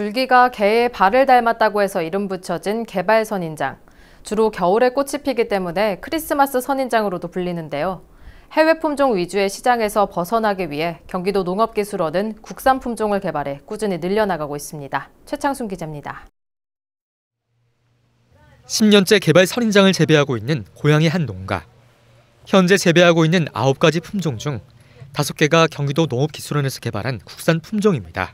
줄기가 개의 발을 닮았다고 해서 이름 붙여진 개발 선인장. 주로 겨울에 꽃이 피기 때문에 크리스마스 선인장으로도 불리는데요. 해외 품종 위주의 시장에서 벗어나기 위해 경기도 농업기술원은 국산 품종을 개발해 꾸준히 늘려나가고 있습니다. 최창순 기자입니다. 10년째 개발 선인장을 재배하고 있는 고향의한 농가. 현재 재배하고 있는 9가지 품종 중 5개가 경기도 농업기술원에서 개발한 국산 품종입니다.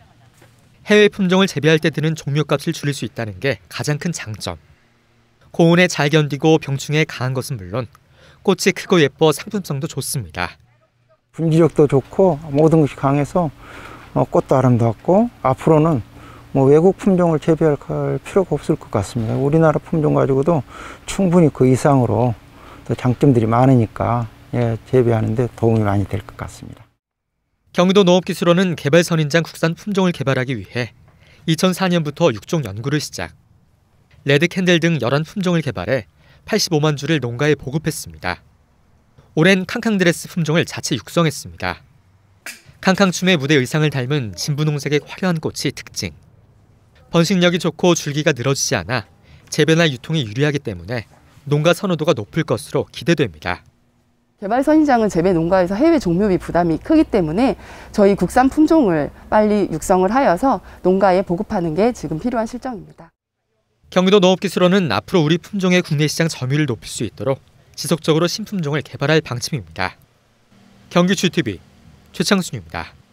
해외 품종을 재배할 때 드는 종료값을 줄일 수 있다는 게 가장 큰 장점. 고온에 잘 견디고 병충해에 강한 것은 물론 꽃이 크고 예뻐 상품성도 좋습니다. 분지력도 좋고 모든 것이 강해서 어, 꽃도 아름답고 앞으로는 뭐 외국 품종을 재배할 필요가 없을 것 같습니다. 우리나라 품종 가지고도 충분히 그 이상으로 장점들이 많으니까 예, 재배하는데 도움이 많이 될 것 같습니다. 경기도 농업기술원은 개발 선인장 국산 품종을 개발하기 위해 2004년부터 6종 연구를 시작. 레드 캔들 등 11품종을 개발해 85만 주를 농가에 보급했습니다. 오랜 캉캉드레스 품종을 자체 육성했습니다. 캉캉춤의 무대 의상을 닮은 진분홍색의 화려한 꽃이 특징. 번식력이 좋고 줄기가 늘어지지 않아 재배나 유통이 유리하기 때문에 농가 선호도가 높을 것으로 기대됩니다. 개발 선인장은 재배 농가에서 해외 종묘비 부담이 크기 때문에 저희 국산 품종을 빨리 육성을 하여서 농가에 보급하는 게 지금 필요한 실정입니다. 경기도 농업기술원은 앞으로 우리 품종의 국내 시장 점유율을 높일 수 있도록 지속적으로 신품종을 개발할 방침입니다. 경기주 TV 최창순입니다.